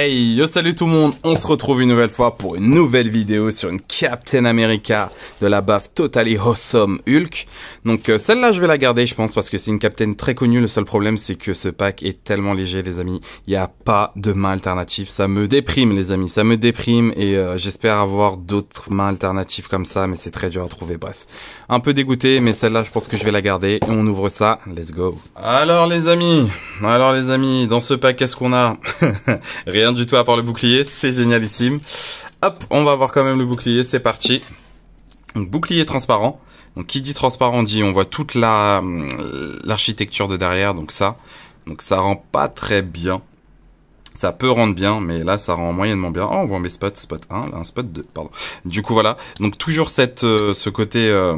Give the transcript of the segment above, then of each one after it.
Hey, yo salut tout le monde, on se retrouve une nouvelle fois pour une nouvelle vidéo sur une Captain America de la baffe Totally Awesome Hulk. Donc euh, celle-là je vais la garder je pense parce que c'est une Captain très connue, le seul problème c'est que ce pack est tellement léger les amis, il n'y a pas de main alternative, ça me déprime les amis, ça me déprime et euh, j'espère avoir d'autres mains alternatives comme ça mais c'est très dur à trouver, bref. Un peu dégoûté mais celle-là je pense que je vais la garder et on ouvre ça, let's go. Alors les amis, alors les amis, dans ce pack, qu'est-ce qu'on a Rien du tout à part le bouclier, c'est génialissime. Hop, on va voir quand même le bouclier, c'est parti. Donc, bouclier transparent. Donc qui dit transparent dit on voit toute la euh, l'architecture de derrière, donc ça. Donc ça rend pas très bien. Ça peut rendre bien, mais là ça rend moyennement bien. Oh, on voit mes spots, spot 1, là un spot 2, pardon. Du coup voilà, donc toujours cette euh, ce côté... Euh,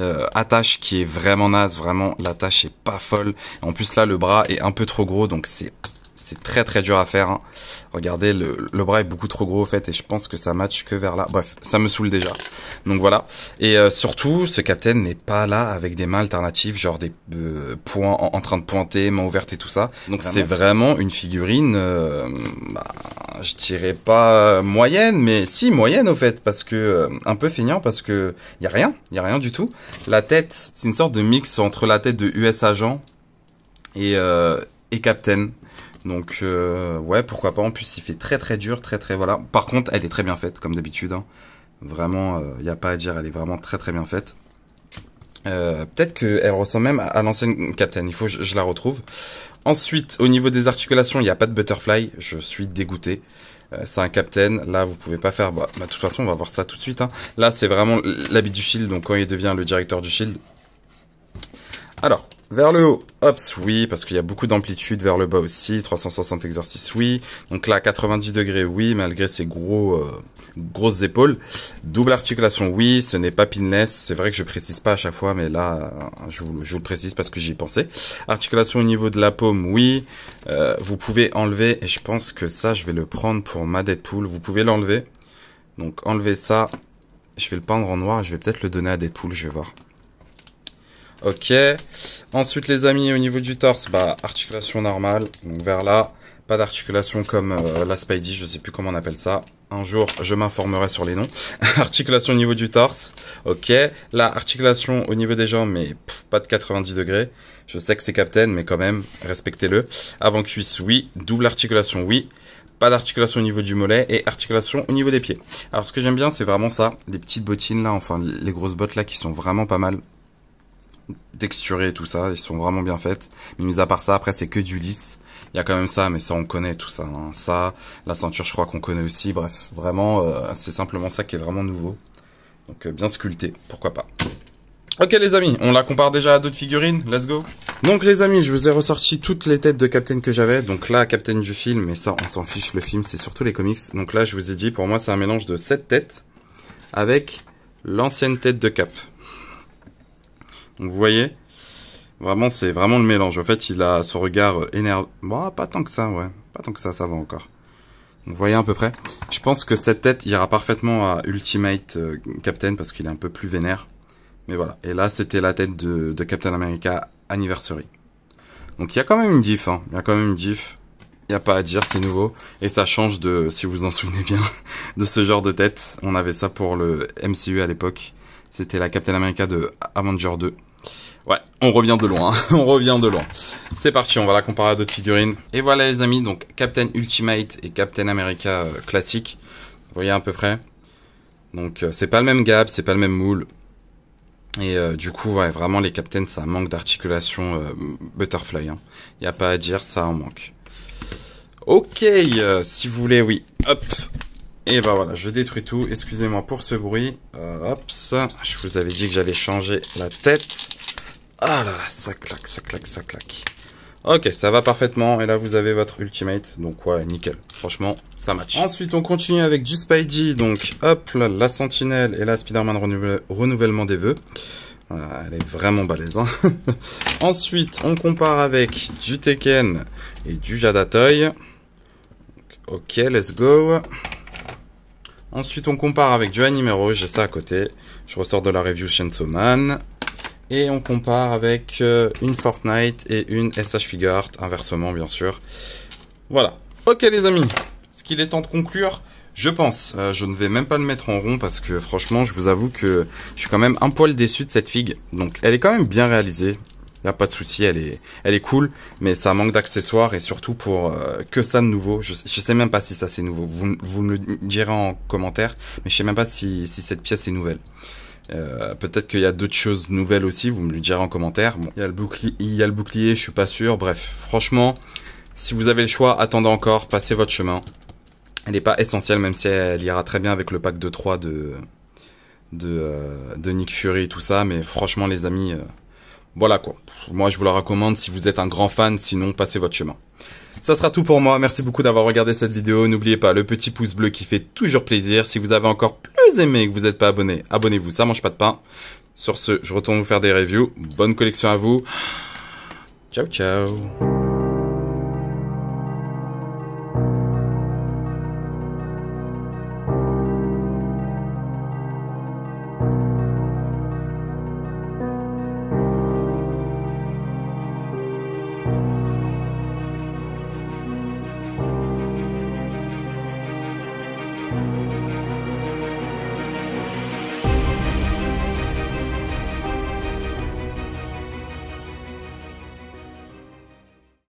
euh, attache qui est vraiment naze, vraiment l'attache est pas folle. En plus là le bras est un peu trop gros donc c'est c'est très très dur à faire. Hein. Regardez, le, le, bras est beaucoup trop gros au fait et je pense que ça match que vers là. Bref, ça me saoule déjà. Donc voilà. Et euh, surtout, ce captain n'est pas là avec des mains alternatives, genre des euh, points en, train de pointer, mains ouvertes et tout ça. Donc c'est vraiment une figurine, euh, bah, je dirais pas moyenne, mais si moyenne au fait, parce que un peu feignant parce que y a rien, y a rien du tout. La tête, c'est une sorte de mix entre la tête de US agent et et Captain. Donc euh, ouais, pourquoi pas. En plus, il fait très très dur, très très voilà. Par contre, elle est très bien faite comme d'habitude. Hein. Vraiment, il euh, n'y a pas à dire. Elle est vraiment très très bien faite. Euh, peut-être qu'elle ressemble même à l'ancienne Captain. Il faut que je, la retrouve. Ensuite, au niveau des articulations, il n'y a pas de butterfly. Je suis dégoûté. c'est un Captain. Là, vous pouvez pas faire. Bah, bah, de toute façon, on va voir ça tout de suite. Hein. Là, c'est vraiment l'habit du shield. Donc quand il devient le directeur du shield. Alors, vers le haut, hops, oui, parce qu'il y a beaucoup d'amplitude vers le bas aussi, 360 exercices, oui. Donc là, 90 degrés, oui, malgré ses gros, euh, grosses épaules. Double articulation, oui, ce n'est pas pinless, c'est vrai que je précise pas à chaque fois, mais là, euh, je vous, le précise parce que j'y pensais. Articulation au niveau de la paume, oui. Euh, vous pouvez enlever, et je pense que ça, je vais le prendre pour ma Deadpool, vous pouvez l'enlever. Donc enlever ça, je vais le peindre en noir, je vais peut-être le donner à Deadpool, je vais voir. Ok. Ensuite, les amis, au niveau du torse, bah, articulation normale. Donc vers là, pas d'articulation comme euh, la Spidey, je sais plus comment on appelle ça. Un jour, je m'informerai sur les noms. articulation au niveau du torse, ok. Là, articulation au niveau des jambes, mais pas de 90 degrés. Je sais que c'est Captain, mais quand même, respectez-le. Avant-cuisse, oui. Double articulation, oui. Pas d'articulation au niveau du mollet et articulation au niveau des pieds. Alors, ce que j'aime bien, c'est vraiment ça. Les petites bottines, là, enfin, les grosses bottes, là, qui sont vraiment pas mal et tout ça. Ils sont vraiment bien faites. Mais mis à part ça, après, c'est que du lisse. Il y a quand même ça, mais ça, on connaît tout ça. Hein. Ça, la ceinture, je crois qu'on connaît aussi. Bref, vraiment, euh, c'est simplement ça qui est vraiment nouveau. Donc, euh, bien sculpté, pourquoi pas. Ok les amis, on la compare déjà à d'autres figurines, let's go Donc les amis, je vous ai ressorti toutes les têtes de Captain que j'avais, donc là Captain du film, mais ça on s'en fiche, le film c'est surtout les comics. Donc là je vous ai dit, pour moi c'est un mélange de 7 têtes avec l'ancienne tête de Cap vous voyez, vraiment c'est vraiment le mélange. En fait, il a son regard énervé. Bon, pas tant que ça, ouais. Pas tant que ça, ça va encore. Vous voyez à peu près. Je pense que cette tête ira parfaitement à Ultimate euh, Captain parce qu'il est un peu plus vénère. Mais voilà. Et là, c'était la tête de, Captain America Anniversary. Donc il y a quand même une diff. Hein. Il y a quand même une diff. Il n'y a pas à dire, c'est nouveau. Et ça change de, si vous en souvenez bien, de ce genre de tête. On avait ça pour le MCU à l'époque. C'était la Captain America de Avenger 2. Ouais, on revient de loin, hein. on revient de loin. C'est parti, on va la comparer à d'autres figurines. Et voilà les amis, donc Captain Ultimate et Captain America euh, classique. Vous voyez à peu près. Donc euh, c'est pas le même gap, c'est pas le même moule. Et euh, du coup, ouais, vraiment les Captains, ça manque d'articulation butterfly. Il hein. a pas à dire, ça en manque. Ok, si vous voulez, oui. Hop, et bah voilà, je détruis tout. Excusez-moi pour ce bruit. hop, Je vous avais dit que j'allais changer la tête. Ah là là, ça claque, ça claque, ça claque. Ok, ça va parfaitement. Et là, vous avez votre ultimate. Donc, ouais, nickel. Franchement, ça match. Ensuite, on continue avec du spidey Donc, hop, la sentinelle et la Spider-Man renouvellement des vœux. Ah, elle est vraiment balèze. Hein. Ensuite, on compare avec du Tekken et du Jadatoy. Ok, let's go. Ensuite, on compare avec du Anime J'ai ça à côté. Je ressors de la review Chainsaw et on compare avec euh, une Fortnite et une SH Figure inversement bien sûr. Voilà. Ok les amis, ce qu'il est temps de conclure je pense. Euh, je ne vais même pas le mettre en rond parce que franchement, je vous avoue que je suis quand même un poil déçu de cette figue. Donc, elle est quand même bien réalisée. a pas de souci, elle est, elle est cool, mais ça manque d'accessoires et surtout pour euh, que ça de nouveau. Je, ne sais même pas si ça c'est nouveau. Vous, me le direz en commentaire, mais je sais même pas si, si cette pièce est nouvelle. Euh, peut-être qu'il y a d'autres choses nouvelles aussi, vous me le direz en commentaire. il y a le bouclier, il y a le bouclier je suis pas sûr. Bref, franchement, si vous avez le choix, attendez encore, passez votre chemin. Elle n'est pas essentielle, même si elle ira très bien avec le pack de 3 de, de, euh, de Nick Fury et tout ça. Mais franchement, les amis, euh, voilà quoi. Moi, je vous la recommande si vous êtes un grand fan, sinon, passez votre chemin. Ça sera tout pour moi. Merci beaucoup d'avoir regardé cette vidéo. N'oubliez pas le petit pouce bleu qui fait toujours plaisir. Si vous avez encore aimez que vous n'êtes pas abonné, abonnez-vous, ça mange pas de pain. Sur ce, je retourne vous faire des reviews. Bonne collection à vous. Ciao, ciao.